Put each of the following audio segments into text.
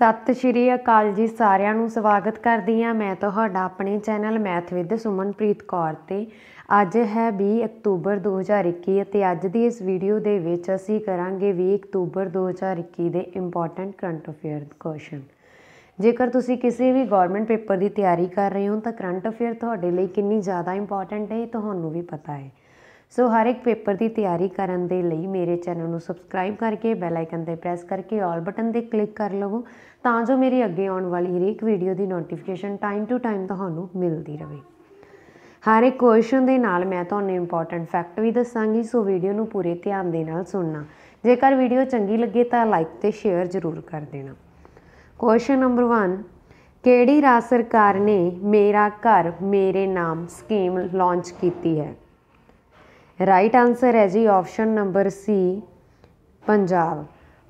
ਸਤਿ ਸ਼੍ਰੀ ਅਕਾਲ ਜੀ ਸਾਰਿਆਂ ਨੂੰ ਸਵਾਗਤ ਕਰਦੀ ਆ ਮੈਂ ਤੁਹਾਡਾ ਆਪਣੇ channel Math with Sumanpreet Kaur ਤੇ ਅੱਜ ਹੈ 20 ਅਕਤੂਬਰ 2021 ਅਤੇ ਅੱਜ ਦੀ ਇਸ ਵੀਡੀਓ ਦੇ ਵਿੱਚ ਅਸੀਂ ਕਰਾਂਗੇ 20 ਅਕਤੂਬਰ 2021 ਦੇ ਇੰਪੋਰਟੈਂਟ ਕਰੰਟ ਅਫੇਅਰ ਕੁਐਸਚਨ ਜੇਕਰ ਤੁਸੀਂ ਕਿਸੇ ਵੀ ਗਵਰਨਮੈਂਟ ਪੇਪਰ ਦੀ ਤਿਆਰੀ ਕਰ ਰਹੇ ਹੋ ਤਾਂ ਕਰੰਟ ਅਫੇਅਰ ਤੁਹਾਡੇ ਲਈ ਕਿੰਨੀ ਜ਼ਿਆਦਾ ਇੰਪੋਰਟੈਂਟ ਹੈ ਤੁਹਾਨੂੰ ਵੀ ਪਤਾ ਹੈ ਸੋ ਹਰ ਇੱਕ ਪੇਪਰ ਦੀ ਤਿਆਰੀ ਕਰਨ ਦੇ ਲਈ ਮੇਰੇ ਚੈਨਲ ਨੂੰ ਸਬਸਕ੍ਰਾਈਬ ਕਰਕੇ ਬੈਲ ਆਈਕਨ ਤੇ ਪ੍ਰੈਸ ਕਰਕੇ 올 ਬਟਨ ਤੇ ਕਲਿੱਕ ਕਰ ਲਵੋ ਤਾਂ ਜੋ ਮੇਰੀ ਅੱਗੇ ਆਉਣ ਵਾਲੀ ਹਰੇਕ ਵੀਡੀਓ ਦੀ ਨੋਟੀਫਿਕੇਸ਼ਨ ਟਾਈਮ ਟੂ ਟਾਈਮ ਤੁਹਾਨੂੰ ਮਿਲਦੀ ਰਹੇ ਹਰ ਇੱਕ ਕੁਐਸਚਨ ਦੇ ਨਾਲ ਮੈਂ ਤੁਹਾਨੂੰ ਇੰਪੋਰਟੈਂਟ ਫੈਕਟ ਵੀ ਦੱਸਾਂਗੀ ਸੋ ਵੀਡੀਓ ਨੂੰ ਪੂਰੇ ਧਿਆਨ ਦੇ ਨਾਲ ਸੁਣਨਾ ਜੇਕਰ ਵੀਡੀਓ ਚੰਗੀ ਲੱਗੇ ਤਾਂ ਲਾਈਕ ਤੇ ਸ਼ੇਅਰ ਜ਼ਰੂਰ ਕਰ ਦੇਣਾ ਕੁਐਸਚਨ ਨੰਬਰ 1 ਕਿਹੜੀ ਰਾਜ ਸਰਕਾਰ ਨੇ ਮੇਰਾ ਘਰ ਮੇਰੇ ਨਾਮ ਸਕੀਮ ਲਾਂਚ ਕੀਤੀ ਹੈ ਰਾਈਟ ਆਨਸਰ ਹੈ ਜੀ option number C Punjab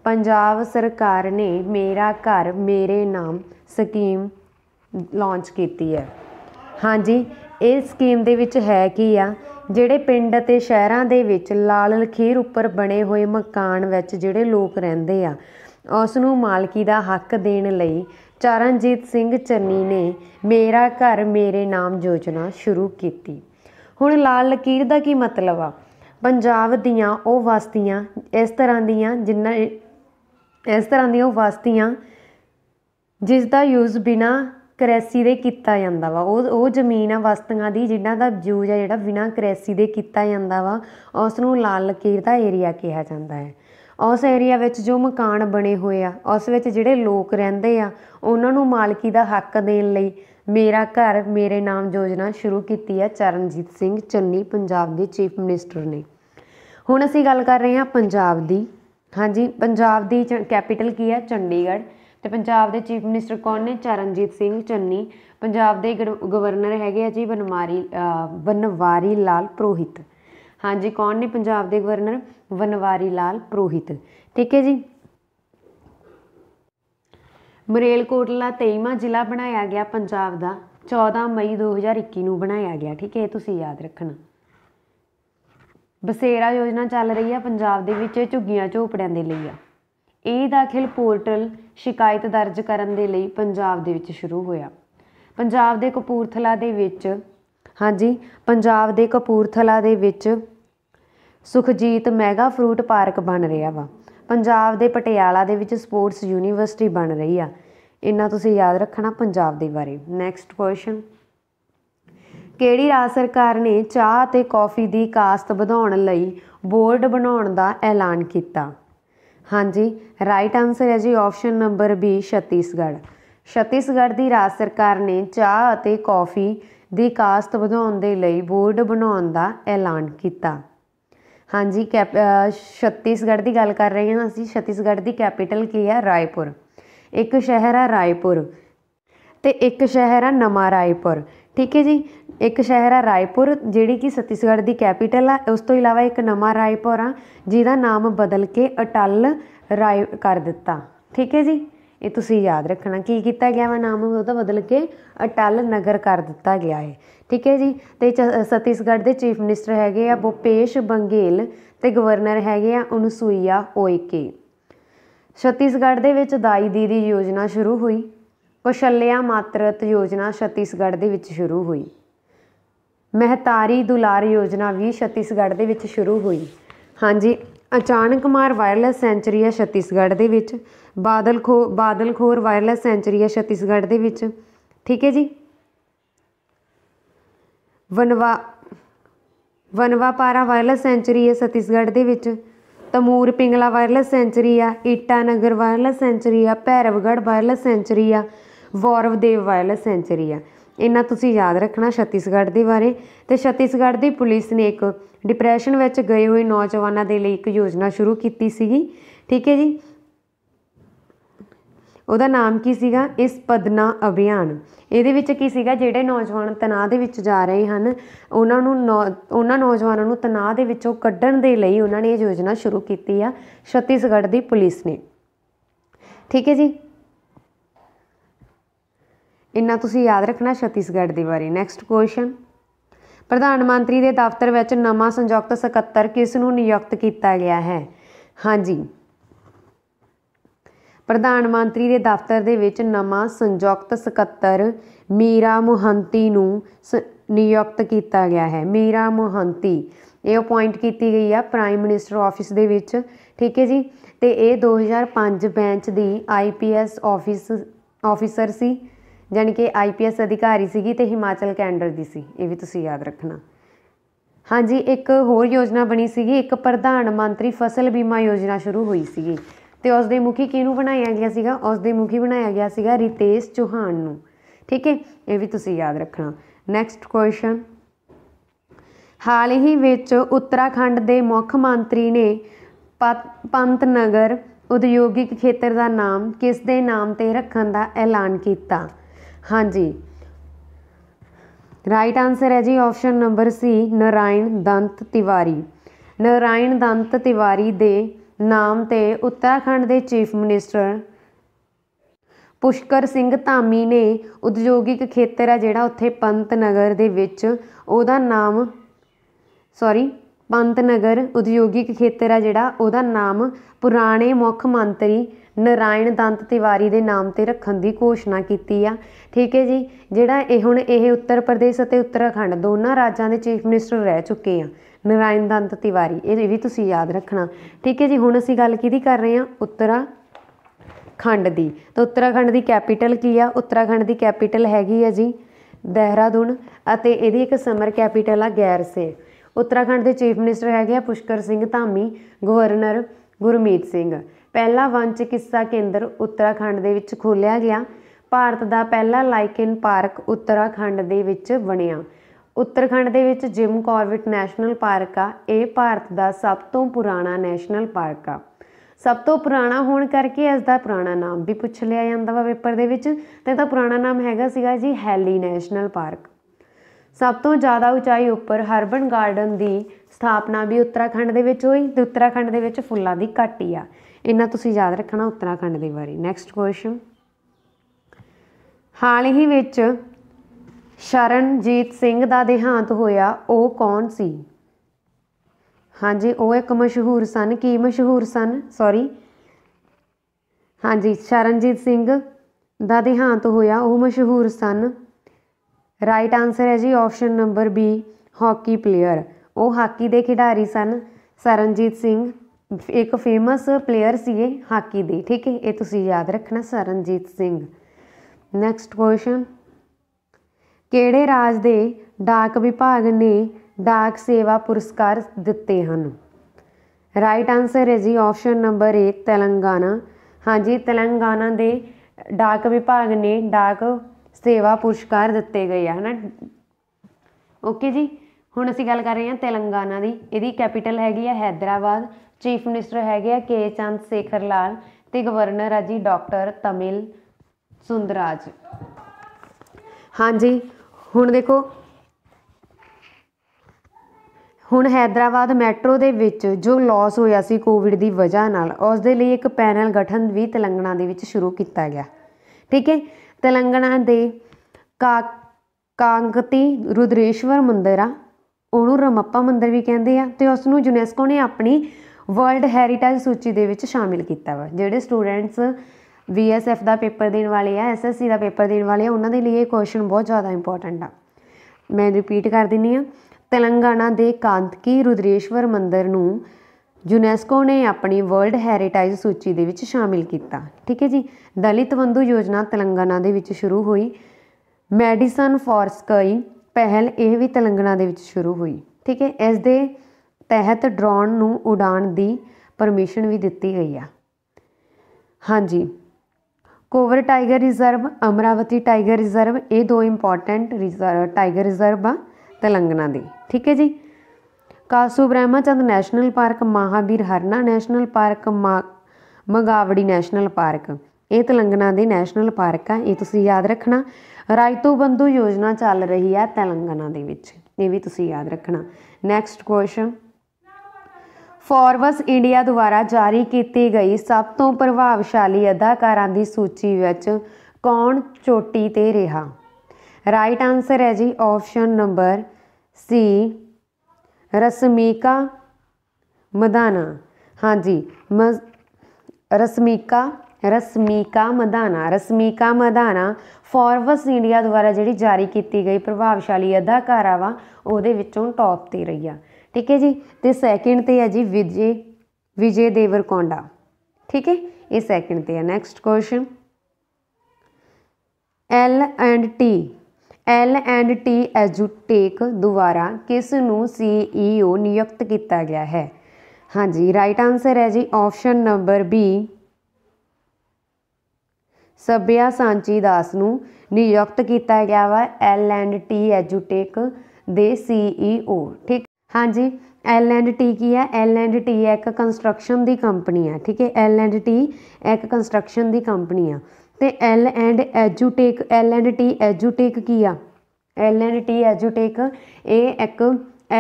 Punjab ਸਰਕਾਰ ਨੇ ਮੇਰਾ ਘਰ ਮੇਰੇ ਨਾਮ ਸਕੀਮ ਲਾਂਚ ਕੀਤੀ ਹੈ ਹਾਂਜੀ ਇਹ ਸਕੀਮ ਦੇ ਵਿੱਚ ਹੈ ਕੀ ਆ ਜਿਹੜੇ ਪਿੰਡ ਅਤੇ ਸ਼ਹਿਰਾਂ ਦੇ ਵਿੱਚ ਲਾਲ ਲਖੀਰ ਉੱਪਰ ਬਣੇ ਹੋਏ ਮਕਾਨ ਵਿੱਚ ਜਿਹੜੇ ਲੋਕ ਰਹਿੰਦੇ ਆ ਉਸ ਨੂੰ ਮਾਲਕੀ ਦਾ ਹੱਕ ਦੇਣ ਲਈ ਚਰਨਜੀਤ ਸਿੰਘ ਚੰਨੀ ਨੇ ਮੇਰਾ ਘਰ ਮੇਰੇ ਨਾਮ ਯੋਜਨਾ ਸ਼ੁਰੂ ਕੀਤੀ ਹੁਣ ਲਾਲ ਲਕੀਰ ਦਾ ਕੀ ਮਤਲਬ ਆ ਪੰਜਾਬ ਦੀਆਂ ਉਹ ਵਸਤੀਆਂ ਇਸ ਤਰ੍ਹਾਂ ਦੀਆਂ ਜਿੰਨਾ ਇਸ ਤਰ੍ਹਾਂ ਦੀਆਂ ਉਹ ਵਸਤੀਆਂ ਜਿਸ ਦਾ ਯੂਜ਼ ਬਿਨਾ ਕਰੈਸੀ ਦੇ ਕੀਤਾ ਜਾਂਦਾ ਵਾ ਉਹ ਉਹ ਜ਼ਮੀਨ ਆ ਵਸਤੀਆਂ ਦੀ ਜਿਨ੍ਹਾਂ ਦਾ ਯੂਜ਼ ਆ ਜਿਹੜਾ ਬਿਨਾ ਕਰੈਸੀ ਦੇ ਕੀਤਾ ਜਾਂਦਾ ਵਾ ਉਸ ਨੂੰ ਲਾਲ ਲਕੀਰ ਦਾ ਏਰੀਆ ਕਿਹਾ ਜਾਂਦਾ ਹੈ ਉਸ ਏਰੀਆ ਵਿੱਚ ਜੋ ਮਕਾਨ ਬਣੇ ਹੋਏ ਆ ਉਸ ਵਿੱਚ ਜਿਹੜੇ ਲੋਕ ਰਹਿੰਦੇ ਆ ਉਹਨਾਂ ਨੂੰ ਮਾਲਕੀ ਦਾ ਹੱਕ ਦੇਣ ਲਈ ਮੇਰਾ ਘਰ ਮੇਰੇ ਨਾਮ ਯੋਜਨਾ ਸ਼ੁਰੂ ਕੀਤੀ ਹੈ ਚਰਨਜੀਤ ਸਿੰਘ ਚੰਨੀ ਪੰਜਾਬ ਦੇ ਚੀਫ ਮਿਨਿਸਟਰ ਨੇ ਹੁਣ ਅਸੀਂ ਗੱਲ ਕਰ ਰਹੇ ਹਾਂ ਪੰਜਾਬ ਦੀ ਹਾਂਜੀ ਪੰਜਾਬ ਦੀ ਕੈਪੀਟਲ ਕੀ ਹੈ ਚੰਡੀਗੜ੍ਹ ਤੇ ਪੰਜਾਬ ਦੇ ਚੀਫ ਮਿਨਿਸਟਰ ਕੌਣ ਨੇ ਚਰਨਜੀਤ ਸਿੰਘ ਚੰਨੀ ਪੰਜਾਬ ਦੇ ਗਵਰਨਰ ਹੈਗੇ ਆ ਜੀ ਬਨਵਾਰੀ ਬਨਵਾਰੀ ਲਾਲ ਪ੍ਰੋਹਿਤ ਹਾਂਜੀ ਕੌਣ ਨੇ ਪੰਜਾਬ ਦੇ ਗਵਰਨਰ ਬਨਵਾਰੀ ਲਾਲ ਪ੍ਰੋਹਿਤ ਠੀਕ ਹੈ ਜੀ ਮਰੇਲਕੋਟਲਾ 23ਵਾਂ ਜ਼ਿਲ੍ਹਾ ਬਣਾਇਆ ਗਿਆ ਪੰਜਾਬ ਦਾ 14 ਮਈ 2021 ਨੂੰ ਬਣਾਇਆ ਗਿਆ ਠੀਕ ਹੈ ਇਹ ਤੁਸੀਂ ਯਾਦ ਰੱਖਣਾ ਬਸੇਰਾ ਯੋਜਨਾ ਚੱਲ ਰਹੀ ਹੈ ਪੰਜਾਬ ਦੇ ਵਿੱਚ ਝੁੱਗੀਆਂ ਝੋਪੜਿਆਂ ਦੇ ਲਈ ਆ ਇਹ ਦਾਖਲ ਪੋਰਟਲ ਸ਼ਿਕਾਇਤ ਦਰਜ ਕਰਨ ਦੇ ਲਈ ਪੰਜਾਬ ਦੇ ਵਿੱਚ ਸ਼ੁਰੂ ਹੋਇਆ ਪੰਜਾਬ ਦੇ ਕਪੂਰਥਲਾ ਦੇ ਵਿੱਚ ਹਾਂਜੀ ਪੰਜਾਬ ਦੇ ਕਪੂਰਥਲਾ ਦੇ ਵਿੱਚ ਸੁਖਜੀਤ ਮੈਗਾ ਫਰੂਟ ਪਾਰਕ ਬਣ ਰਿਹਾ ਵਾ ਪੰਜਾਬ ਦੇ ਪਟਿਆਲਾ ਦੇ ਵਿੱਚ ਸਪੋਰਟਸ ਯੂਨੀਵਰਸਿਟੀ ਬਣ ਰਹੀ ਆ ਇਹਨਾਂ ਤੁਸੀਂ ਯਾਦ ਰੱਖਣਾ ਪੰਜਾਬ ਦੇ ਬਾਰੇ ਨੈਕਸਟ ਕੁਐਸਚਨ ਕਿਹੜੀ ਰਾਜ ਸਰਕਾਰ ਨੇ ਚਾਹ ਅਤੇ ਕਾਫੀ ਦੀ ਕਾਸਤ ਵਧਾਉਣ ਲਈ ਬੋਰਡ ਬਣਾਉਣ ਦਾ ਐਲਾਨ ਕੀਤਾ ਹਾਂਜੀ ਰਾਈਟ ਆਨਸਰ ਹੈ ਜੀ option number B Chhattisgarh Chhattisgarh ਦੀ ਰਾਜ ਸਰਕਾਰ ਨੇ ਚਾਹ ਅਤੇ ਕਾਫੀ ਦੀ ਕਾਸਤ ਵਧਾਉਣ ਦੇ ਲਈ ਬੋਰਡ ਬਣਾਉਣ ਦਾ ਐਲਾਨ ਕੀਤਾ ਹਾਂਜੀ ਕੈਪ ਛੱਤੀਸਗੜ੍ਹ ਦੀ ਗੱਲ ਕਰ ਰਹੇ ਹਾਂ ਅਸੀਂ ਛੱਤੀਸਗੜ੍ਹ ਦੀ ਕੈਪੀਟਲ ਕੀ ਹੈ ਰਾਏਪੁਰ ਇੱਕ ਸ਼ਹਿਰ ਹੈ ਰਾਏਪੁਰ ਤੇ ਇੱਕ ਸ਼ਹਿਰ ਹੈ ਨਮਾ ਰਾਏਪੁਰ ਠੀਕ ਹੈ ਜੀ ਇੱਕ ਸ਼ਹਿਰ ਹੈ ਰਾਏਪੁਰ ਜਿਹੜੀ ਕਿ ਛੱਤੀਸਗੜ੍ਹ ਦੀ ਕੈਪੀਟਲ ਆ ਉਸ ਤੋਂ ਇਲਾਵਾ ਇੱਕ ਨਮਾ ਰਾਏਪੁਰ ਆ ਜਿਹਦਾ ਨਾਮ ਬਦਲ ਕੇ ਅਟਲ ਰਾਏ ਕਰ ਦਿੱਤਾ ਠੀਕ ਹੈ ਜੀ ਇਹ ਤੁਸੀਂ ਯਾਦ ਰੱਖਣਾ ਕੀ ਕੀਤਾ ਗਿਆ ਵਾ ਨਾਮ ਉਹਦਾ ਬਦਲ ਕੇ ਅਟਲ ਨਗਰ ਕਰ ਦਿੱਤਾ ਗਿਆ ਹੈ ਠੀਕ ਹੈ ਜੀ ਤੇ ਛੱਤੀਸਗੜ੍ਹ ਦੇ ਚੀਫ ਮਿਨਿਸਟਰ ਹੈਗੇ ਆ ਭੁਪੇਸ਼ ਬੰਗੇਲ ਤੇ ਗਵਰਨਰ ਹੈਗੇ ਆ ਅਨਸੂਈਆ ਓਏਕੇ ਛੱਤੀਸਗੜ੍ਹ ਦੇ ਵਿੱਚ ਦਾਈ ਦੀਦੀ ਯੋਜਨਾ ਸ਼ੁਰੂ ਹੋਈ ਕੁਸ਼ਲਿਆ ਮਾਤਰਤ ਯੋਜਨਾ ਛੱਤੀਸਗੜ੍ਹ ਦੇ ਵਿੱਚ ਸ਼ੁਰੂ ਹੋਈ ਮਹਿਤਾਰੀ ਦੁਲਾਰ ਯੋਜਨਾ ਵੀ ਛੱਤੀਸਗੜ੍ਹ ਦੇ ਵਿੱਚ ਸ਼ੁਰੂ ਹੋਈ ਹਾਂਜੀ ਅਚਾਨਕ ਮਾਰ ਵਾਇਰਲੈਸ ਸੈਂਚਰੀ ਹੈ ਛੱਤੀਸਗੜ੍ਹ ਦੇ ਵਿੱਚ ਬਾਦਲ ਖੋ ਬਾਦਲਖੋਰ ਵਾਇਰਲੈਸ ਸੈਂਚਰੀ ਹੈ ਛੱਤੀਸਗੜ੍ਹ ਦੇ ਵਿੱਚ ਠੀਕ ਹੈ ਜੀ ਵਨਵਾ ਵਨਵਾਪਾਰਾ ਵਾਇਰਲੈਸ ਸੈਂਚਰੀ ਹੈ ਛੱਤੀਸਗੜ੍ਹ ਦੇ ਵਿੱਚ ਤਮੂਰ ਪਿੰਗਲਾ ਵਾਇਰਲੈਸ ਸੈਂਚਰੀ ਆ ਨਗਰ ਵਾਇਰਲੈਸ ਸੈਂਚਰੀ ਆ ਭੈਰਵਗੜ੍ਹ ਵਾਇਰਲੈਸ ਸੈਂਚਰੀ ਆ ਵੌਰਵਦੇਵ ਵਾਇਰਲੈਸ ਸੈਂਚਰੀ ਆ ਇਹਨਾਂ ਤੁਸੀਂ ਯਾਦ ਰੱਖਣਾ ਛੱਤੀਸਗੜ੍ਹ ਦੇ ਬਾਰੇ ਤੇ ਛੱਤੀਸਗੜ੍ਹ ਦੀ ਪੁਲਿਸ ਨੇ ਇੱਕ ਡਿਪਰੈਸ਼ਨ ਵਿੱਚ ਗਏ ਹੋਏ ਨੌਜਵਾਨਾਂ ਦੇ ਲਈ ਇੱਕ ਯੋਜਨਾ ਸ਼ੁਰੂ ਕੀਤੀ ਸੀਗੀ ਠੀਕ ਹੈ ਜੀ ਉਹਦਾ ਨਾਮ ਕੀ ਸੀਗਾ ਇਸ ਪਦਨਾ ਅਭਿਆਨ ਇਹਦੇ ਵਿੱਚ ਕੀ ਸੀਗਾ ਜਿਹੜੇ ਨੌਜਵਾਨ ਤਣਾਅ ਦੇ ਵਿੱਚ ਜਾ ਰਹੇ ਹਨ ਉਹਨਾਂ ਨੂੰ ਉਹਨਾਂ ਨੌਜਵਾਨਾਂ ਨੂੰ ਤਣਾਅ ਦੇ ਵਿੱਚੋਂ ਕੱਢਣ ਦੇ ਲਈ ਉਹਨਾਂ ਨੇ ਇਹ ਯੋਜਨਾ ਸ਼ੁਰੂ ਕੀਤੀ ਆ ਛੱਤੀਸਗੜ੍ਹ ਦੀ ਪੁਲਿਸ ਨੇ ਠੀਕ ਹੈ ਜੀ ਇੰਨਾ ਤੁਸੀਂ ਯਾਦ ਰੱਖਣਾ ਛਤੀਸਗੜ੍ਹ ਦੇ ਬਾਰੇ ਨੈਕਸਟ ਕੁਐਸਚਨ ਪ੍ਰਧਾਨ ਮੰਤਰੀ ਦੇ ਦਫ਼ਤਰ ਵਿੱਚ ਨਵਾਂ ਸੰਯੁਕਤ ਸਕੱਤਰ ਕਿਸ ਨੂੰ ਨਿਯੁਕਤ ਕੀਤਾ ਗਿਆ ਹੈ ਹਾਂਜੀ ਪ੍ਰਧਾਨ ਮੰਤਰੀ ਦੇ ਦਫ਼ਤਰ ਦੇ ਵਿੱਚ ਨਵਾਂ ਸੰਯੁਕਤ ਸਕੱਤਰ ਮੀਰਾ ਮੋਹੰਤੀ ਨੂੰ ਨਿਯੁਕਤ ਕੀਤਾ ਗਿਆ ਹੈ ਮੀਰਾ ਮੋਹੰਤੀ ਇਹ ਅਪਾਇੰਟ ਕੀਤੀ ਗਈ ਆ ਪ੍ਰਾਈਮ ਮਿਨਿਸਟਰ ਆਫਿਸ ਦੇ ਵਿੱਚ ਠੀਕ ਹੈ ਜੀ ਤੇ ਇਹ 2005 ਬੈਂਚ ਦੀ ਆਈਪੀਐਸ ਆਫਿਸ ਆਫੀਸਰ ਸੀ ਜਾਨੀ ਕਿ ਆਈਪੀਐਸ ਅਧਿਕਾਰੀ ਸੀਗੀ ਤੇ ਹਿਮਾਚਲ ਕੈਂਡਰ ਦੀ ਸੀ ਇਹ ਵੀ ਤੁਸੀਂ ਯਾਦ ਰੱਖਣਾ ਹਾਂਜੀ ਇੱਕ ਹੋਰ ਯੋਜਨਾ ਬਣੀ ਸੀਗੀ ਇੱਕ ਪ੍ਰਧਾਨ ਮੰਤਰੀ ਫਸਲ ਬੀਮਾ ਯੋਜਨਾ ਸ਼ੁਰੂ ਹੋਈ ਸੀਗੀ ਤੇ ਉਸ ਦੇ ਮੁਖੀ ਕਿਹਨੂੰ ਬਣਾਇਆ ਗਿਆ ਸੀਗਾ ਉਸ ਦੇ ਮੁਖੀ ਬਣਾਇਆ ਗਿਆ ਸੀਗਾ ਰਿਤੇਸ਼ ਚੋਹਾਨ ਨੂੰ ਠੀਕ ਹੈ ਇਹ ਵੀ ਤੁਸੀਂ ਯਾਦ ਰੱਖਣਾ ਨੈਕਸਟ ਕੁਐਸਚਨ ਹਾਲ ਹੀ ਵਿੱਚ ਉੱਤਰਾਖੰਡ ਦੇ ਮੁੱਖ ਮੰਤਰੀ ਨੇ ਪੰਤ ਨਗਰ ਉਦਯੋਗਿਕ ਖੇਤਰ ਦਾ ਨਾਮ ਕਿਸ ਦੇ ਨਾਮ ਤੇ ਰੱਖਣ ਦਾ ਐਲਾਨ ਕੀਤਾ ਹਾਂਜੀ ਰਾਈਟ ਆਨਸਰ ਹੈ ਜੀ ਆਪਸ਼ਨ ਨੰਬਰ ਸੀ ਨਰਾਇਣ ਦੰਤ ਤਿਵਾਰੀ ਨਰਾਇਣ ਦੰਤ ਤਿਵਾਰੀ ਦੇ ਨਾਮ ਤੇ ਉੱਤਰਾਖੰਡ ਦੇ ਚੀਫ ਮਿਨਿਸਟਰ ਪੁਸ਼ਕਰ ਸਿੰਘ ਧਾਮੀ ਨੇ ਉਦਯੋਗਿਕ ਖੇਤਰ ਹੈ ਜਿਹੜਾ ਉੱਥੇ ਪੰਤ ਨਗਰ ਦੇ ਵਿੱਚ ਉਹਦਾ ਨਾਮ ਸੌਰੀ ਪੰਤ ਨਗਰ ਉਦਯੋਗਿਕ ਖੇਤਰ ਹੈ ਜਿਹੜਾ ਉਹਦਾ ਨਾਮ ਪੁਰਾਣੇ ਮੁੱਖ ਮੰਤਰੀ ਨਰਾਇਣ ਦੰਤ ਤਿਵਾਰੀ ਦੇ ਨਾਮ ਤੇ ਰੱਖਣ ਦੀ ਘੋਸ਼ਣਾ ਕੀਤੀ ਆ ਠੀਕ ਹੈ ਜੀ ਜਿਹੜਾ ਇਹ ਹੁਣ ਇਹ ਉੱਤਰ ਪ੍ਰਦੇਸ਼ ਅਤੇ ਉੱਤਰਾਖੰਡ ਦੋਨਾਂ ਰਾਜਾਂ ਦੇ ਚੀਫ ਮਿਨਿਸਟਰ ਰਹਿ ਚੁੱਕੇ ਆ ਨਰਾਇਣ ਦੰਤ ਤਿਵਾਰੀ ਇਹ ਵੀ ਤੁਸੀਂ ਯਾਦ ਰੱਖਣਾ ਠੀਕ ਹੈ ਜੀ ਹੁਣ ਅਸੀਂ ਗੱਲ ਕਿਹਦੀ ਕਰ ਰਹੇ ਆ ਉੱਤਰਾ ਖੰਡ ਦੀ ਤਾਂ ਉੱਤਰਾਖੰਡ ਦੀ ਕੈਪੀਟਲ ਕੀ ਆ ਉੱਤਰਾਖੰਡ ਦੀ ਕੈਪੀਟਲ ਹੈਗੀ ਆ ਜੀ ਦਹਿਰਾਦੂਨ ਅਤੇ ਇਹਦੀ ਇੱਕ ਸਮਰ ਕੈਪੀਟਲ ਆ ਗੈਰਸੇ ਉੱਤਰਾਖੰਡ ਦੇ ਚੀਫ ਮਿਨਿਸਟਰ ਹੈਗੇ ਆ ਪੁਸ਼ਕਰ ਸਿੰਘ ਧਾਮੀ ਗਵਰਨਰ ਗੁਰਮੀਤ ਸਿੰਘ ਪਹਿਲਾ ਵੰਚ ਕਿੱਸਾ ਕੇਂਦਰ ਉੱਤਰਾਖੰਡ ਦੇ ਵਿੱਚ ਖੋਲਿਆ ਗਿਆ ਭਾਰਤ ਦਾ ਪਹਿਲਾ ਲਾਈਕਨ ਪਾਰਕ ਉੱਤਰਾਖੰਡ ਦੇ ਵਿੱਚ ਬਣਿਆ ਉੱਤਰਾਖੰਡ ਦੇ ਵਿੱਚ ਜਿਮ ਕਾਰਬਿਟ ਨੈਸ਼ਨਲ ਪਾਰਕ ਆ ਇਹ ਭਾਰਤ ਦਾ ਸਭ ਤੋਂ ਪੁਰਾਣਾ ਨੈਸ਼ਨਲ ਪਾਰਕ ਆ ਸਭ ਤੋਂ ਪੁਰਾਣਾ ਹੋਣ ਕਰਕੇ ਇਸ ਦਾ ਪੁਰਾਣਾ ਨਾਮ ਵੀ ਪੁੱਛ ਲਿਆ ਜਾਂਦਾ ਵਾ ਪੇਪਰ ਦੇ ਵਿੱਚ ਤੇ ਇਹਦਾ ਪੁਰਾਣਾ ਨਾਮ ਹੈਗਾ ਸੀਗਾ ਜੀ ਹੈਲੀ ਨੈਸ਼ਨਲ ਪਾਰਕ ਸਭ ਤੋਂ ਜ਼ਿਆਦਾ ਉਚਾਈ ਉੱਪਰ ਹਰਬਨ ਗਾਰਡਨ ਦੀ ਸਥਾਪਨਾ ਵੀ ਉੱਤਰਾਖੰਡ ਦੇ ਵਿੱਚ ਹੋਈ ਤੇ ਉੱਤਰਾਖੰਡ ਦੇ ਵਿੱਚ ਫੁੱਲਾਂ ਦੀ ਘਾਟੀ ਆ ਇਹਨਾਂ ਤੁਸੀਂ ਯਾਦ ਰੱਖਣਾ ਉੱਤਰਾਖੰਡ ਦੇ ਬਾਰੇ ਨੈਕਸਟ ਕੁਐਸਚਨ ਹਾਲ ਹੀ ਵਿੱਚ ਸ਼ਰਨਜੀਤ ਸਿੰਘ ਦਾ ਦੇਹਾਂਤ ਹੋਇਆ ਉਹ ਕੌਣ ਸੀ ਹਾਂਜੀ ਉਹ ਇੱਕ ਮਸ਼ਹੂਰ ਸਨ ਕੀ ਮਸ਼ਹੂਰ ਸਨ ਸੌਰੀ ਹਾਂਜੀ ਸ਼ਰਨਜੀਤ ਸਿੰਘ ਦਾ ਦੇਹਾਂਤ ਹੋਇਆ ਉਹ ਮਸ਼ਹੂਰ ਸਨ ਰਾਈਟ ਆਨਸਰ ਹੈ ਜੀ option number B hockey player ਉਹ ਹਾਕੀ ਦੇ ਖਿਡਾਰੀ ਸਨ ਸਰਨਜੀਤ ਸਿੰਘ ਇੱਕ ਫੇਮਸ ਪਲੇਅਰ ਸੀਗੇ ਹਾਕੀ ਦੇ ਠੀਕ ਹੈ ਇਹ ਤੁਸੀਂ ਯਾਦ ਰੱਖਣਾ ਸਰਨਜੀਤ ਸਿੰਘ ਨੈਕਸਟ ਕੁਐਸਚਨ ਕਿਹੜੇ ਰਾਜ ਦੇ ਡਾਕ ਵਿਭਾਗ ਨੇ ਡਾਕ ਸੇਵਾ ਪੁਰਸਕਾਰ ਦਿੱਤੇ ਹਨ ਰਾਈਟ ਆਨਸਰ ਹੈ ਜੀ ਆਪਸ਼ਨ ਨੰਬਰ 1 ਤੇਲੰਗਾਨਾ ਹਾਂਜੀ ਤੇਲੰਗਾਨਾ ਦੇ ਡਾਕ ਵਿਭਾਗ ਨੇ ਡਾਕ ਸੇਵਾ ਪੁਰਸਕਾਰ ਦਿੱਤੇ ਗਏ ਆ ਹਨਾ ਓਕੇ ਜੀ ਹੁਣ ਅਸੀਂ ਗੱਲ ਕਰ ਰਹੇ ਹਾਂ ਤੇਲੰਗਾਨਾ ਦੀ ਇਹਦੀ ਕੈਪੀਟਲ ਹੈਗੀ ਹੈ ਹైదరాబాద్ ਚੀਫ ਮਿਨਿਸਟਰ ਹੈਗੇ ਆ ਕੇ ਚੰਦ ਸ਼ੇਖਰ ਲਾਲ ਤੇ ਗਵਰਨਰ ਆ ਜੀ ਡਾਕਟਰ ਤਮਿਲ ਸੁੰਦਰਾਜ ਹਾਂਜੀ ਹੁਣ ਦੇਖੋ ਹੁਣ ਹైదరాబాద్ ਮੈਟਰੋ ਦੇ ਵਿੱਚ ਜੋ ਲਾਸ ਹੋਇਆ ਸੀ ਕੋਵਿਡ ਦੀ ਵਜ੍ਹਾ ਨਾਲ ਉਸ ਦੇ ਲਈ ਇੱਕ ਪੈਨਲ ਗਠਨ ਵੀ ਤਲੰਗਣਾ ਦੇ ਵਿੱਚ ਸ਼ੁਰੂ ਕੀਤਾ ਗਿਆ ਠੀਕ ਹੈ ਤਲੰਗਣਾ ਦੇ ਕਾ ਕਾਂਗਤੀ ਰੁਦਰੇਸ਼ਵਰ ਮੰਦਿਰ ਆ ਉਹਨੂੰ ਰਮੱਪਾ ਮੰਦਿਰ ਵੀ ਕਹਿੰਦੇ ਆ ਤੇ ਉਸ ਨੂੰ ਯੂਨੈਸਕੋ ਨੇ ਆਪਣੀ ਵਰਲਡ ਹੈਰੀਟੇਜ ਸੂਚੀ ਦੇ ਵਿੱਚ ਸ਼ਾਮਿਲ ਕੀਤਾ ਵਾ ਜਿਹੜੇ ਸਟੂਡੈਂਟਸ VSF ਦਾ ਪੇਪਰ ਦੇਣ ਵਾਲੇ ਆ SSC ਦਾ ਪੇਪਰ ਦੇਣ ਵਾਲੇ ਆ ਉਹਨਾਂ ਦੇ ਲਈ ਇਹ ਕੁਐਸਚਨ ਬਹੁਤ ਜ਼ਿਆਦਾ ਇੰਪੋਰਟੈਂਟ ਆ ਮੈਂ ਰਿਪੀਟ ਕਰ ਦਿੰਨੀ ਆ ਤੇਲੰਗਾਨਾ ਦੇ ਕਾਂਤਕੀ ਰੁਦਰੇਸ਼ਵਰ ਮੰਦਿਰ ਨੂੰ ਯੂਨੈਸਕੋ ਨੇ ਆਪਣੀ ਵਰਲਡ ਹੈਰੀਟੇਜ ਸੂਚੀ ਦੇ ਵਿੱਚ ਸ਼ਾਮਿਲ ਕੀਤਾ ਠੀਕ ਹੈ ਜੀ ਦਲਿਤ ਬੰਧੂ ਯੋਜਨਾ ਤੇਲੰਗਾਨਾ ਦੇ ਵਿੱਚ ਸ਼ੁਰੂ ਹੋਈ ਮੈਡੀਸਨ ਫੋਰ ਸਕਾਈ ਪਹਿਲ ਇਹ ਵੀ ਤੇਲੰਗਾਨਾ ਦੇ ਵਿੱਚ ਸ਼ੁਰੂ ਹੋਈ ਠੀਕ ਹੈ ਇਸ ਦੇ ਤਹਿਤ ਡਰੋਨ ਨੂੰ ਉਡਾਣ ਦੀ ਪਰਮਿਸ਼ਨ ਵੀ ਦਿੱਤੀ ਗਈ ਆ ਹਾਂਜੀ Kawal tiger reserve Amravati tiger reserve ਇਹ ਦੋ ਇੰਪੋਰਟੈਂਟ ਰਿਜ਼ਰਵ ਟਾਈਗਰ ਰਿਜ਼ਰਵ ਆ ਤੇਲੰਗਨਾ ਦੇ ਠੀਕ ਹੈ ਜੀ Kasu Brahmananda national park Mahavir Harina national park Mrugavani national park ਇਹ ਤੇਲੰਗਨਾ ਦੇ ਨੈਸ਼ਨਲ ਪਾਰਕ ਆ ਇਹ ਤੁਸੀਂ ਯਾਦ ਰੱਖਣਾ ਰਾਇਤੋ ਬੰਦੂ ਯੋਜਨਾ ਚੱਲ ਰਹੀ ਹੈ ਤੇਲੰਗਨਾ ਦੇ ਵਿੱਚ ਇਹ ਵੀ ਤੁਸੀਂ ਯਾਦ ਰੱਖਣਾ ਨੈਕਸਟ ਕੁਐਸਚਨ ਫੋਰਬਸ ਇੰਡੀਆ ਦੁਆਰਾ ਜਾਰੀ ਕੀਤੀ ਗਈ ਸਭ ਤੋਂ ਪ੍ਰਭਾਵਸ਼ਾਲੀ ਅਦਾਕਾਰਾਂ ਦੀ ਸੂਚੀ ਵਿੱਚ ਕੌਣ ਚੋਟੀ ਤੇ ਰਿਹਾ ਰਾਈਟ ਆਨਸਰ ਹੈ ਜੀ ਆਪਸ਼ਨ ਨੰਬਰ ਸੀ ਰਸਮੀਕਾ ਮਦਾਨਾ ਹਾਂਜੀ ਰਸਮੀਕਾ ਰਸਮੀਕਾ ਮਦਾਨਾ ਰਸਮੀਕਾ ਮਦਾਨਾ ਫੋਰਬਸ ਇੰਡੀਆ ਦੁਆਰਾ ਜਿਹੜੀ ਜਾਰੀ ਕੀਤੀ ਗਈ ਪ੍ਰਭਾਵਸ਼ਾਲੀ ਅਦਾਕਾਰਾ ਵਾ ਉਹਦੇ ਵਿੱਚੋਂ ਟੌਪ ਤੇ ਰਹੀ ਆ ਠੀਕ ਹੈ ਜੀ ਤੇ ਸੈਕਿੰਡ ਤੇ ਹੈ ਜੀ ਵਿਜੇ ਵਿਜੇ ਕੋਂਡਾ ਠੀਕ ਹੈ ਇਹ ਸੈਕਿੰਡ ਤੇ ਹੈ next question L and T L and T ਐਜੂਟੇਕ ਦੁਆਰਾ ਕਿਸ ਨੂੰ ਸੀਈਓ e ਨਿਯੁਕਤ ਕੀਤਾ ਗਿਆ ਹੈ ਹਾਂਜੀ ਰਾਈਟ ਆਨਸਰ ਹੈ ਜੀ option number B Sabyasachi Das ਨੂੰ ਨਿਯੁਕਤ ਕੀਤਾ ਗਿਆ ਵਾ ਐਲ ਐਂਡ ਟੀ ਐਜੂਟੇਕ ਦੇ ਸੀਈਓ e ਠੀਕ ਹਾਂਜੀ ਐਲ ਐਂਡ ਟੀ ਕੀ ਹੈ ਐਲ ਐਂਡ ਟੀ ਇੱਕ ਕੰਸਟਰਕਸ਼ਨ ਦੀ ਕੰਪਨੀ ਹੈ ਠੀਕ ਹੈ ਐਲ ਐਂਡ ਟੀ ਇੱਕ ਕੰਸਟਰਕਸ਼ਨ ਦੀ ਕੰਪਨੀ ਆ ਤੇ L and ਐਜੂਟੇਕ L and T ਐਜੂਟੇਕ ਕੀ ਆ ਐਲ ਐਂਡ ਟੀ ਐਜੂਟੇਕ ਇਹ ਇੱਕ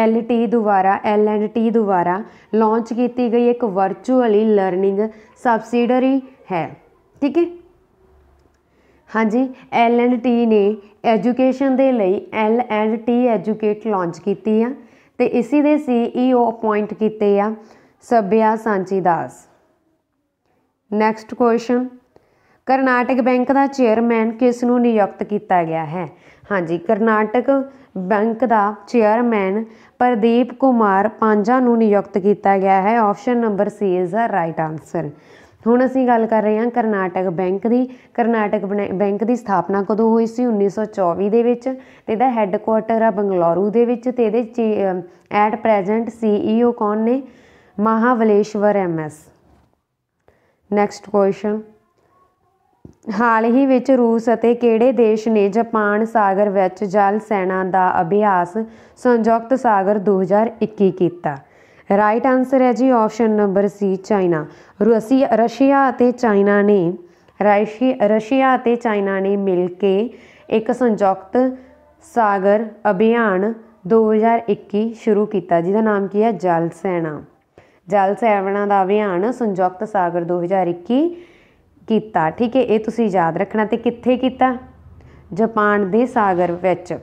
ਐਲ ਟੀ ਦੁਆਰਾ ਐਲ ਐਂਡ ਟੀ ਦੁਆਰਾ ਲਾਂਚ ਕੀਤੀ ਗਈ ਇੱਕ ਵਰਚੁਅਲੀ ਲਰਨਿੰਗ ਸਬਸਿਡਰੀ ਹੈ ਠੀਕ ਹੈ ਹਾਂਜੀ ਐਲ ਐਂਡ ਟੀ ਨੇ ਐਜੂਕੇਸ਼ਨ ਦੇ ਲਈ ਐਲ ਐਂਡ ਟੀ ਐਜੂਕੇਟ ਲਾਂਚ ਕੀਤੀ ਆ ਤੇ ਇਸੇ ਦੇ ਸੀਈਓ ਅਪਾਇੰਟ e ਕੀਤੇ ਆ Sabyasachi Das next question Karnataka bank ਦਾ ਚੇਅਰਮੈਨ ਕਿਸ ਨੂੰ ਨਿਯੁਕਤ ਕੀਤਾ ਗਿਆ ਹੈ ਹਾਂਜੀ ਕਰਨਾਟਕ ਬੈਂਕ ਦਾ ਚੇਅਰਮੈਨ ਪ੍ਰਦੀਪ ਕੁਮਾਰ ਪਾਂਜਾ ਨੂੰ ਨਿਯੁਕਤ ਕੀਤਾ ਗਿਆ ਹੈ option number C is the right answer ਹੁਣ ਅਸੀਂ ਗੱਲ ਕਰ ਰਹੇ ਹਾਂ ਕਰਨਾਟਕ ਬੈਂਕ ਦੀ ਕਰਨਾਟਕ ਬੈਂਕ ਦੀ ਸਥਾਪਨਾ ਕਦੋਂ ਹੋਈ ਸੀ 1924 ਦੇ ਵਿੱਚ ਤੇ ਇਹਦਾ ਹੈੱਡਕੁਆਰਟਰ ਆ ਬੰਗਲੌਰੂ ਦੇ ਵਿੱਚ ਤੇ ਇਹਦੇ ਐਟ ਪ੍ਰੈਜ਼ੈਂਟ ਸੀਈਓ ਕੌਣ ਨੇ ਮਹਾਵਲੇਸ਼ਵਰ ਐਮਐਸ ਨੈਕਸਟ ਕੁਐਸਚਨ ਹਾਲ ਹੀ ਵਿੱਚ ਰੂਸ ਅਤੇ ਕਿਹੜੇ ਦੇਸ਼ ਨੇ ਜਾਪਾਨ ਸਾਗਰ ਵਿੱਚ ਜਲ ਸੈਨਾ ਦਾ ਅਭਿਆਸ ਸੰਯੁਕਤ ਸਾਗਰ 2021 ਕੀਤਾ ਰਾਈਟ ਆਨਸਰ ਹੈ ਜੀ ਆਪਸ਼ਨ ਨੰਬਰ ਸੀ ਚਾਈਨਾ ਰੂਸੀ ਰਸ਼ੀਆ ਅਤੇ ਚਾਈਨਾ ਨੇ ਰਸ਼ੀਆ ਅਤੇ ਚਾਈਨਾ ਨੇ ਮਿਲ ਕੇ ਇੱਕ ਸੰਯੁਕਤ ਸਾਗਰ ਅਭਿਆਨ 2021 ਸ਼ੁਰੂ ਕੀਤਾ ਜਿਹਦਾ ਨਾਮ ਕੀ ਹੈ ਜਲ ਸੈਨਾ ਜਲ ਸੈਨਾ ਦਾ ਅਭਿਆਨ ਸੰਯੁਕਤ ਸਾਗਰ 2021 ਕੀਤਾ ਠੀਕ ਹੈ ਇਹ ਤੁਸੀਂ ਯਾਦ ਰੱਖਣਾ ਤੇ ਕਿੱਥੇ ਕੀਤਾ ਜਾਪਾਨ ਦੇ ਸਾਗਰ ਵਿੱਚ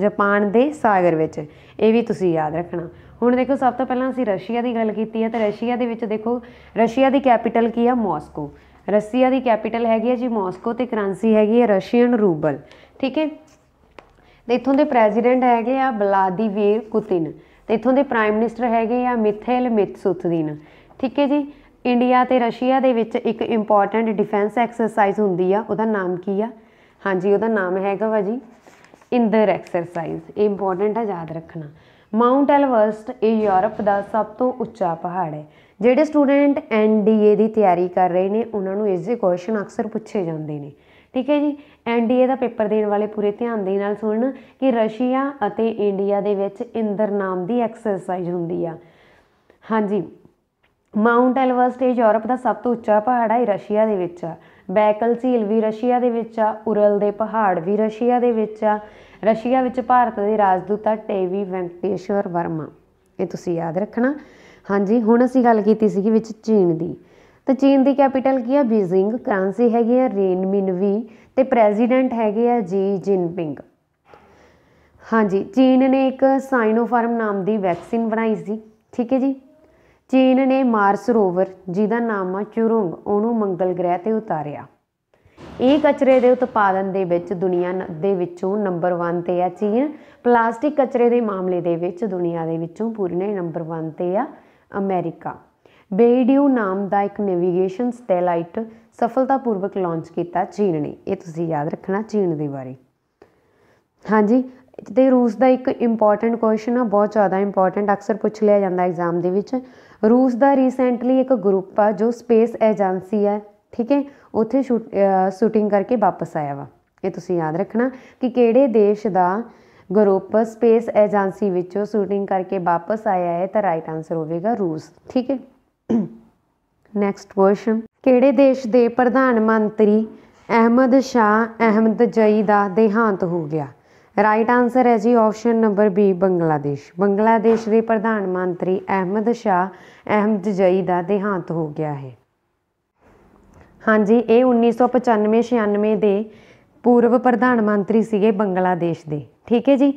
ਜਾਪਾਨ ਦੇ ਸਾਗਰ ਵਿੱਚ ਇਹ ਵੀ ਤੁਸੀਂ ਯਾਦ ਰੱਖਣਾ ਹੁਣ ਦੇਖੋ ਸਭ ਤੋਂ ਪਹਿਲਾਂ ਅਸੀਂ ਰਸ਼ੀਆ ਦੀ ਗੱਲ ਕੀਤੀ ਹੈ ਤਾਂ ਰਸ਼ੀਆ ਦੇ ਵਿੱਚ ਦੇਖੋ ਰਸ਼ੀਆ ਦੀ ਕੈਪੀਟਲ ਕੀ ਹੈ ਮਾਸਕੋ ਰਸ਼ੀਆ ਦੀ ਕੈਪੀਟਲ ਹੈਗੀ ਹੈ ਜੀ ਮਾਸਕੋ ਤੇ ਕਰੰਸੀ ਹੈਗੀ ਹੈ ਰਸ਼ੀਅਨ ਰੂਬਲ ਠੀਕ ਹੈ ਤੇ ਇਥੋਂ ਦੇ ਪ੍ਰੈਜ਼ੀਡੈਂਟ ਹੈਗੇ ਆ ਬਲਾਦੀਵੀਰ ਕੁਤਿਨ ਤੇ ਇਥੋਂ ਦੇ ਪ੍ਰਾਈਮ ਮਿਨਿਸਟਰ ਹੈਗੇ ਆ ਮਿਥੇਲ ਮਿਤਸੁਤਦੀਨ ਠੀਕ ਹੈ ਜੀ ਇੰਡੀਆ ਤੇ ਰਸ਼ੀਆ ਦੇ ਵਿੱਚ ਇੱਕ ਇੰਪੋਰਟੈਂਟ ਡਿਫੈਂਸ ਐਕਸਰਸਾਈਜ਼ ਹੁੰਦੀ ਆ ਉਹਦਾ ਨਾਮ ਕੀ ਆ ਹਾਂਜੀ ਉਹਦਾ ਨਾਮ ਹੈਗਾ ਵਾ ਜੀ ਇੰਦਰ ਐਕਸਰਸਾਈਜ਼ ਇਹ ਇੰਪੋਰਟੈਂਟ ਆ ਯਾਦ ਰੱਖਣਾ ਮਾਉਂਟ ਐਲਵਰਸਟ ਇਹ ਯੂਰਪ ਦਾ ਸਭ ਤੋਂ ਉੱਚਾ ਪਹਾੜ ਹੈ ਜਿਹੜੇ ਸਟੂਡੈਂਟ ਐਨਡੀਏ ਦੀ ਤਿਆਰੀ ਕਰ ਰਹੇ ਨੇ ਉਹਨਾਂ ਨੂੰ ਇਸ ਦੇ ਕੁਐਸਚਨ ਅਕਸਰ ਪੁੱਛੇ ਜਾਂਦੇ ਨੇ ਠੀਕ ਹੈ ਜੀ ਐਨਡੀਏ ਦਾ ਪੇਪਰ ਦੇਣ ਵਾਲੇ ਪੂਰੇ ਧਿਆਨ ਦੇ ਨਾਲ ਸੁਣਨ ਕਿ ਰਸ਼ੀਆ ਅਤੇ ਇੰਡੀਆ ਦੇ ਵਿੱਚ ਇੰਦਰ ਨਾਮ ਦੀ ਐਕਸਰਸਾਈਜ਼ ਹੁੰਦੀ ਆ ਹਾਂਜੀ ਮਾਉਂਟ ਐਲਵਰਸਟ ਇਹ ਯੂਰਪ ਦਾ ਸਭ ਤੋਂ ਉੱਚਾ ਪਹਾੜ ਹੈ ਰਸ਼ੀਆ ਦੇ ਵਿੱਚ ਬੈਕਲ ਝੀਲ ਵੀ ਰਸ਼ੀਆ ਦੇ ਵਿੱਚ ਆ ਉਰਲ ਦੇ ਪਹਾੜ ਵੀ ਰਸ਼ੀਆ ਦੇ ਵਿੱਚ ਆ ਰਸ਼ੀਆ ਵਿੱਚ ਭਾਰਤ ਦੇ ਰਾਜਦੂਤ ਆ ਟੇਵੀ ਵੈਂਕਟੇਸ਼ਵਰ ਵਰਮਾ ਇਹ ਤੁਸੀਂ ਯਾਦ ਰੱਖਣਾ ਹਾਂਜੀ ਹੁਣ ਅਸੀਂ ਗੱਲ ਕੀਤੀ ਸੀਗੀ ਵਿੱਚ ਚੀਨ ਦੀ ਤਾਂ ਚੀਨ ਦੀ ਕੈਪੀਟਲ ਕੀ ਆ ਬੀਜ਼ਿੰਗ ਕਰੰਸੀ ਹੈਗੀ ਆ ਰੇਨ ਮਿਨਵੀ ਤੇ ਪ੍ਰੈਜ਼ੀਡੈਂਟ ਹੈਗੇ ਆ ਜੀ ਜਿਨਪਿੰਗ ਹਾਂਜੀ ਚੀਨ ਨੇ ਇੱਕ ਸਾਈਨੋਫਾਰਮ ਨਾਮ ਦੀ ਵੈਕਸੀਨ ਬਣਾਈ ਸੀ ਠੀਕ ਹੈ ਜੀ ਚੀਨ ਨੇ ਮਾਰਸ ਰੋਵਰ ਜਿਹਦਾ ਨਾਮ ਆ ਚੁਰੁੰਗ ਉਹਨੂੰ ਮੰਗਲ ਗ੍ਰਹਿ ਤੇ ਉਤਾਰਿਆ ਇਹ ਕਚਰੇ ਦੇ ਉਤਪਾਦਨ ਦੇ ਵਿੱਚ ਦੁਨੀਆ ਦੇ ਵਿੱਚੋਂ ਨੰਬਰ 1 ਤੇ ਆ ਚੀਨ ਪਲਾਸਟਿਕ ਕਚਰੇ ਦੇ ਮਾਮਲੇ ਦੇ ਵਿੱਚ ਦੁਨੀਆ ਦੇ ਵਿੱਚੋਂ ਪੂਰਨੇ ਨੰਬਰ 1 ਤੇ ਆ ਅਮਰੀਕਾ ਬੇਡਿਊ ਨਾਮ ਦਾ ਇੱਕ ਨੈਵੀਗੇਸ਼ਨ ਸਟੈਲਾਈਟ ਸਫਲਤਾਪੂਰਵਕ ਲਾਂਚ ਕੀਤਾ ਚੀਨ ਨੇ ਇਹ ਤੁਸੀਂ ਯਾਦ ਰੱਖਣਾ ਚੀਨ ਦੇ ਬਾਰੇ ਹਾਂਜੀ ਤੇ ਰੂਸ ਦਾ ਇੱਕ ਇੰਪੋਰਟੈਂਟ ਕੁਐਸਚਨ ਆ ਬਹੁਤ ਜ਼ਿਆਦਾ ਇੰਪੋਰਟੈਂਟ ਅਕਸਰ ਪੁੱਛ ਲਿਆ ਜਾਂਦਾ ਐਗਜ਼ਾਮ ਦੇ ਵਿੱਚ ਰੂਸ ਦਾ ਰੀਸੈਂਟਲੀ ਇੱਕ ਗਰੁੱਪ ਆ ਜੋ ਸਪੇਸ ਏਜੰਸੀ ਹੈ ਠੀਕ ਹੈ ਉੱਥੇ ਸ਼ੂਟਿੰਗ ਕਰਕੇ ਵਾਪਸ ਆਇਆ ਵਾ ਇਹ ਤੁਸੀਂ ਯਾਦ ਰੱਖਣਾ ਕਿ ਕਿਹੜੇ ਦੇਸ਼ ਦਾ ਗਰੁੱਪ ਸਪੇਸ ਏਜੰਸੀ ਵਿੱਚੋਂ ਸ਼ੂਟਿੰਗ ਕਰਕੇ ਵਾਪਸ ਆਇਆ ਹੈ ਤਾਂ ਰਾਈਟ ਆਨਸਰ ਹੋਵੇਗਾ ਰੂਸ ਠੀਕ ਹੈ ਨੈਕਸਟ ਕੁਐਸਚਨ ਕਿਹੜੇ ਦੇਸ਼ ਦੇ ਪ੍ਰਧਾਨ ਮੰਤਰੀ ਅਹਿਮਦ ਸ਼ਾ ਅਹਿਮਦ ਜਈ ਦਾ ਦੇਹਾਂਤ ਹੋ ਗਿਆ ਰਾਈਟ ਆਨਸਰ ਹੈ ਜੀ option number B Bangladesh Bangladesh ਦੇ ਪ੍ਰਧਾਨ ਮੰਤਰੀ ਅਹਿਮਦ ਸ਼ਾ ਅਹਿਮਦ ਜਈ ਦਾ ਦੇਹਾਂਤ ਹੋ ਗਿਆ ਹੈ ਹਾਂਜੀ ਇਹ 1995-96 ਦੇ ਪੂਰਵ ਪ੍ਰਧਾਨ ਮੰਤਰੀ ਸੀਗੇ ਬੰਗਲਾਦੇਸ਼ ਦੇ ਠੀਕ ਹੈ ਜੀ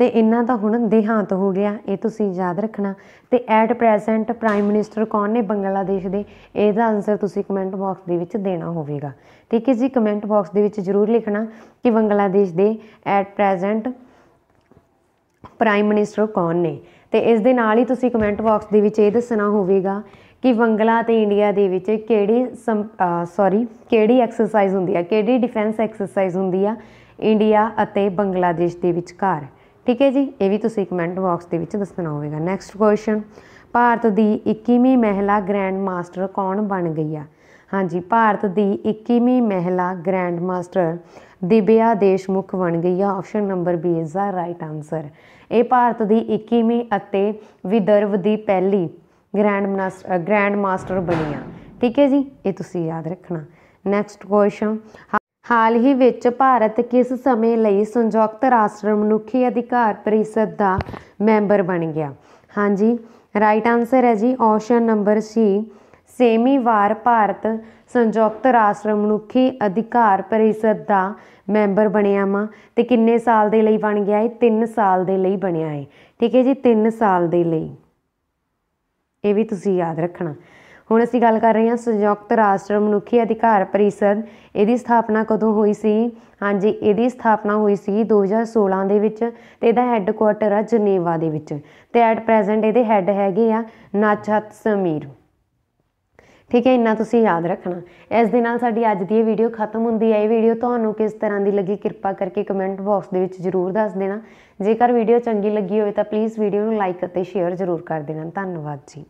ਤੇ ਇਹਨਾਂ ਦਾ ਹੁਣ ਦੇਹਾਂਤ ਹੋ ਗਿਆ ਇਹ ਤੁਸੀਂ ਯਾਦ ਰੱਖਣਾ ਤੇ ਐਟ ਪ੍ਰੈਜ਼ੈਂਟ ਪ੍ਰਾਈਮ ਮਿਨਿਸਟਰ ਕੌਣ ਨੇ ਬੰਗਲਾਦੇਸ਼ ਦੇ ਇਹਦਾ ਆਨਸਰ ਤੁਸੀਂ ਕਮੈਂਟ ਬਾਕਸ ਦੇ ਵਿੱਚ ਦੇਣਾ ਹੋਵੇਗਾ ਠੀਕ ਹੈ ਜੀ ਕਮੈਂਟ ਬਾਕਸ ਦੇ ਵਿੱਚ ਜ਼ਰੂਰ ਲਿਖਣਾ ਕਿ ਬੰਗਲਾਦੇਸ਼ ਦੇ ਐਟ ਪ੍ਰੈਜ਼ੈਂਟ ਪ੍ਰਾਈਮ ਮਿਨਿਸਟਰ ਕੌਣ ਨੇ ਤੇ ਇਸ ਦੇ ਨਾਲ ਹੀ ਤੁਸੀਂ ਕਮੈਂਟ ਬਾਕਸ ਦੇ ਵਿੱਚ ਇਹ ਦੱਸਣਾ ਹੋਵੇਗਾ ਕਿ ਬੰਗਲਾ ਤੇ ਇੰਡੀਆ ਦੇ ਵਿੱਚ ਕਿਹੜੀ ਸੌਰੀ ਕਿਹੜੀ ਐਕਸਰਸਾਈਜ਼ ਹੁੰਦੀ ਆ ਕਿਹੜੀ ਡਿਫੈਂਸ ਐਕਸਰਸਾਈਜ਼ ਹੁੰਦੀ ਆ ਇੰਡੀਆ ਅਤੇ ਬੰਗਲਾਦੇਸ਼ ਦੇ ਵਿਚਕਾਰ ਠੀਕ ਹੈ ਜੀ ਇਹ ਵੀ ਤੁਸੀਂ ਕਮੈਂਟ ਬਾਕਸ ਦੇ ਵਿੱਚ ਦੱਸਣਾ ਹੋਵੇਗਾ ਨੈਕਸਟ ਕੁਐਸਚਨ ਭਾਰਤ ਦੀ 21ਵੀਂ ਮਹਿਲਾ ਗ੍ਰੈਂਡ ਮਾਸਟਰ ਕੌਣ ਬਣ ਗਈ ਆ ਹਾਂਜੀ ਭਾਰਤ ਦੀ 21ਵੀਂ ਮਹਿਲਾ ਗ੍ਰੈਂਡ ਮਾਸਟਰ ਦਿਬਿਆ ਦੇਸ਼ਮੁਖ ਬਣ ਗਈ ਆ option number B is the right answer ਇਹ ਭਾਰਤ ਦੀ 21ਵੀਂ ਅਤੇ ਵਿਦਰਭ ਦੀ ਪਹਿਲੀ ਗ੍ਰੈਂਡ ਮਾਸਟਰ ਗ੍ਰੈਂਡ ਮਾਸਟਰ ਬਣੀਆਂ ਠੀਕ ਹੈ ਜੀ ਇਹ ਤੁਸੀਂ ਯਾਦ ਰੱਖਣਾ ਨੈਕਸਟ ਕੁਐਸਚਨ ਹਾਲ ਹੀ ਵਿੱਚ ਭਾਰਤ ਕਿਸ ਸਮੇਂ ਲਈ ਸੰਯੁਕਤ ਰਾਸ਼ਟਰ ਮਨੁੱਖੀ ਅਧਿਕਾਰ ਪਰਿਸ਼ਦ ਦਾ ਮੈਂਬਰ ਬਣ ਗਿਆ ਹਾਂਜੀ ਰਾਈਟ ਆਨਸਰ ਹੈ ਜੀ ਆਪਸ਼ਨ ਨੰਬਰ ਸੀ ਸੇਮੀ ਵਾਰ ਭਾਰਤ ਸੰਯੁਕਤ ਰਾਸ਼ਟਰ ਮਨੁੱਖੀ ਅਧਿਕਾਰ ਪਰਿਸ਼ਦ ਦਾ ਮੈਂਬਰ ਬਣਿਆ ਮਾ ਤੇ ਕਿੰਨੇ ਸਾਲ ਦੇ ਲਈ ਬਣ ਗਿਆ ਹੈ 3 ਸਾਲ ਦੇ ਲਈ ਬਣਿਆ ਹੈ ਠੀਕ ਹੈ ਜੀ 3 ਸਾਲ ਦੇ ਲਈ ਇਹ ਵੀ ਤੁਸੀਂ ਯਾਦ ਰੱਖਣਾ ਹੁਣ ਅਸੀਂ ਗੱਲ ਕਰ ਰਹੇ ਹਾਂ ਸੰਯੁਕਤ ਰਾਸ਼ਟਰ ਮਨੁੱਖੀ ਅਧਿਕਾਰ ਪਰਿਸ਼ਦ ਇਹਦੀ ਸਥਾਪਨਾ ਕਦੋਂ ਹੋਈ ਸੀ ਹਾਂਜੀ ਇਹਦੀ ਸਥਾਪਨਾ ਹੋਈ ਸੀ 2016 ਦੇ ਵਿੱਚ ਤੇ ਇਹਦਾ ਹੈੱਡਕੁਆਟਰ ਆ ਜਨੇਵਾ ਦੇ ਵਿੱਚ ਤੇ ਐਟ ਪ੍ਰੈਜ਼ੈਂਟ ਇਹਦੇ ਹੈੱਡ ਹੈਗੇ ਆ ਨਾਚਤ ਸਮੀਰ ਠੀਕ ਹੈ ਇੰਨਾ ਤੁਸੀਂ ਯਾਦ ਰੱਖਣਾ ਇਸ ਦੇ ਨਾਲ ਸਾਡੀ ਅੱਜ ਦੀ ਇਹ ਵੀਡੀਓ ਖਤਮ ਹੁੰਦੀ ਹੈ ਇਹ ਵੀਡੀਓ ਤੁਹਾਨੂੰ ਕਿਸ ਤਰ੍ਹਾਂ ਦੀ ਲੱਗੀ ਕਿਰਪਾ ਕਰਕੇ ਕਮੈਂਟ ਬਾਕਸ ਦੇ ਵਿੱਚ ਜਰੂਰ ਦੱਸ ਦੇਣਾ ਜੇਕਰ ਵੀਡੀਓ ਚੰਗੀ ਲੱਗੀ ਹੋਵੇ ਤਾਂ ਪਲੀਜ਼ ਵੀਡੀਓ ਨੂੰ ਲਾਈਕ ਅਤੇ ਸ਼ੇਅਰ ਜ਼ਰੂਰ ਕਰ ਦੇਣਾ ਧੰਨਵਾਦ ਜੀ